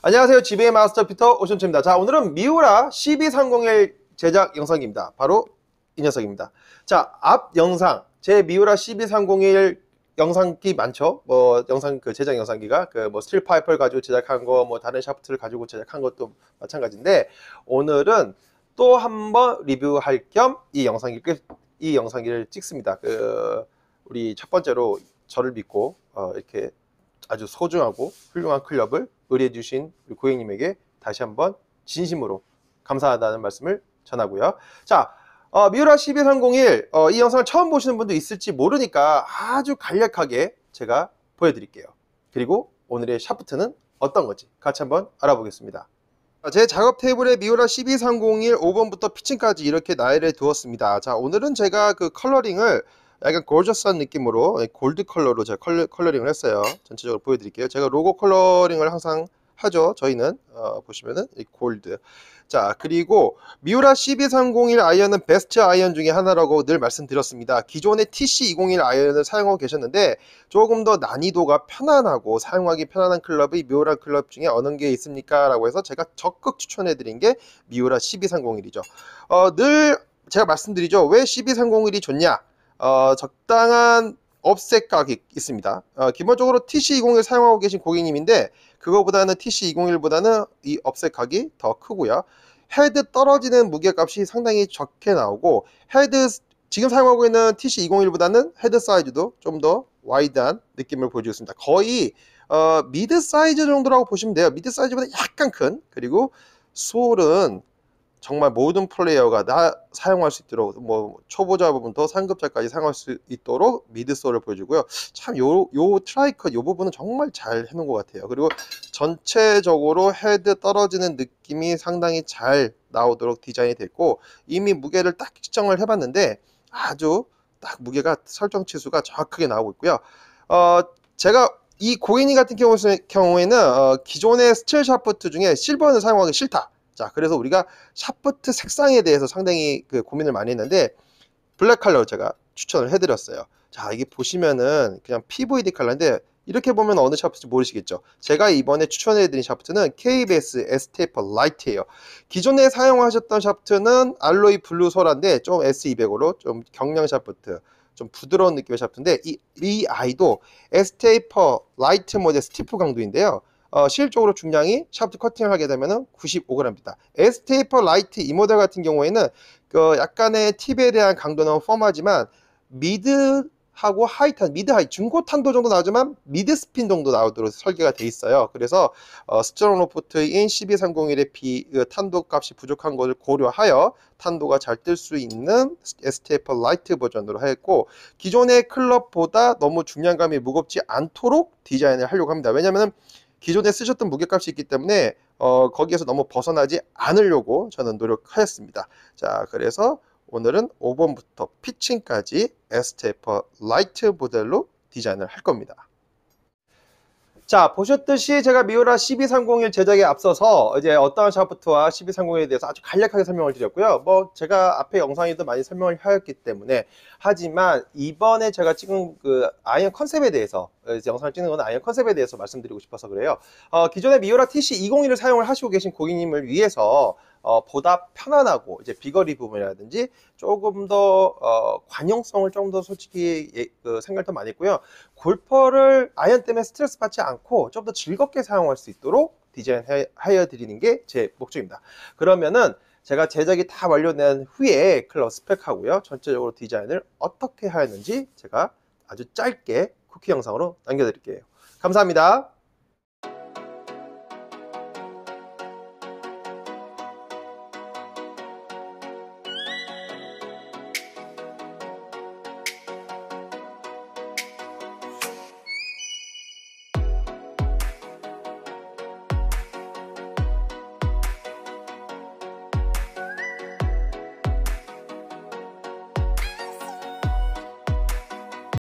안녕하세요 지베이 마스터 피터 오션체입니다 자 오늘은 미우라 12301 제작 영상입니다 바로 이 녀석입니다 자 앞 영상 제 미우라 12301 영상기 많죠. 뭐 영상 그 제작 영상기가 그 뭐 스틸 파이프를 가지고 제작한 거, 뭐 다른 샤프트를 가지고 제작한 것도 마찬가지인데 오늘은 또 한번 리뷰할 겸 이 영상기 그 이 영상기를 찍습니다. 그 우리 첫 번째로 저를 믿고 어 이렇게 아주 소중하고 훌륭한 클럽을 의뢰해 주신 우리 고객님에게 다시 한번 진심으로 감사하다는 말씀을 전하고요. 자, 어, 미우라 12301 어, 이 영상을 처음 보시는 분도 있을지 모르니까 아주 간략하게 제가 보여드릴게요. 그리고 오늘의 샤프트는 어떤 건지 같이 한번 알아보겠습니다. 제 작업 테이블에 미우라 12301 5번부터 피칭까지 이렇게 나열해 두었습니다. 자, 오늘은 제가 그 컬러링을 약간 골저스한 느낌으로 예, 골드 컬러로 제가 컬러, 컬러링을 했어요. 전체적으로 보여드릴게요. 제가 로고 컬러링을 항상 하죠. 저희는 어, 보시면은 이 골드. 자 그리고 미우라 CB301 아이언은 베스트 아이언 중에 하나라고 늘 말씀드렸습니다. 기존의 TC201 아이언을 사용하고 계셨는데 조금 더 난이도가 편안하고 사용하기 편안한 클럽이 미우라 클럽 중에 어느 게 있습니까? 라고 해서 제가 적극 추천해드린 게 미우라 CB301이죠. 어, 늘 제가 말씀드리죠. 왜 CB301이 좋냐? 어, 적당한 업셋각이 있습니다. 어, 기본적으로 TC201 사용하고 계신 고객님인데 그거보다는 TC201보다는 이 업셋각이 더 크고요. 헤드 떨어지는 무게값이 상당히 적게 나오고 헤드 지금 사용하고 있는 TC201보다는 헤드 사이즈도 좀 더 와이드한 느낌을 보여주겠습니다 거의 어, 미드 사이즈 정도라고 보시면 돼요. 미드 사이즈보다 약간 큰 그리고 수홀은 정말 모든 플레이어가 다 사용할 수 있도록 뭐 초보자 부분부터 상급자까지 사용할 수 있도록 미드솔을 보여주고요. 참 요 요 트라이컷 요 부분은 정말 잘 해놓은 것 같아요. 그리고 전체적으로 헤드 떨어지는 느낌이 상당히 잘 나오도록 디자인이 됐고 이미 무게를 딱 측정을 해봤는데 아주 딱 무게가 설정 치수가 정확하게 나오고 있고요. 어 제가 이 고인이 같은 경우에는 어, 기존의 스틸 샤프트 중에 실버는 사용하기 싫다. 자, 그래서 우리가 샤프트 색상에 대해서 상당히 그 고민을 많이 했는데 블랙 컬러를 제가 추천을 해드렸어요. 자, 이게 보시면은 그냥 PVD 컬러인데 이렇게 보면 어느 샤프트인지 모르시겠죠. 제가 이번에 추천해드린 샤프트는 KBS S-Taper l i g h 예요 기존에 사용하셨던 샤프트는 알로이 블루 소라인데 좀 S200으로 좀 경량 샤프트, 좀 부드러운 느낌의 샤프트인데 이, 이 아이도 S-Taper l i g h 모델 스티프 강도인데요. 어, 실적으로 중량이 샤프트 커팅을 하게 되면 95g입니다. 에스테이퍼 라이트 이 모델 같은 경우에는 그 약간의 팁에 대한 강도는 펌하지만 미드 하고 하이탄, 미드 하이, 중고 탄도 정도 나오지만 미드 스핀 정도 나오도록 설계가 돼 있어요. 그래서 어, 스트롱 로포트인 12301의 그 탄도 값이 부족한 것을 고려하여 탄도가 잘 뜰 수 있는 에스테이퍼 라이트 버전으로 하였고 기존의 클럽보다 너무 중량감이 무겁지 않도록 디자인을 하려고 합니다. 왜냐하면 기존에 쓰셨던 무게값이 있기 때문에 어, 거기에서 너무 벗어나지 않으려고 저는 노력하였습니다. 자, 그래서 오늘은 5번부터 피칭까지 에스테퍼 라이트 모델로 디자인을 할 겁니다. 자 보셨듯이 제가 미오라 12301 제작에 앞서서 이제 어떠한 샤프트와 12301에 대해서 아주 간략하게 설명을 드렸고요 뭐 제가 앞에 영상에도 많이 설명을 하였기 때문에 하지만 이번에 제가 찍은 그 아이언 컨셉에 대해서 영상을 찍는 건 아이언 컨셉에 대해서 말씀드리고 싶어서 그래요 어, 기존의 미오라 TC201을 사용을 하시고 계신 고객님을 위해서 어, 보다 편안하고 이제 비거리 부분이라든지 조금 더 어, 관용성을 좀 더 솔직히 예, 그 생각을 더 많이 했고요. 골퍼를 아이언 때문에 스트레스 받지 않고 좀 더 즐겁게 사용할 수 있도록 디자인하여 드리는 게 제 목적입니다. 그러면은 제가 제작이 다 완료된 후에 클럽 스펙하고요. 전체적으로 디자인을 어떻게 하였는지 제가 아주 짧게 쿠키 영상으로 남겨드릴게요. 감사합니다.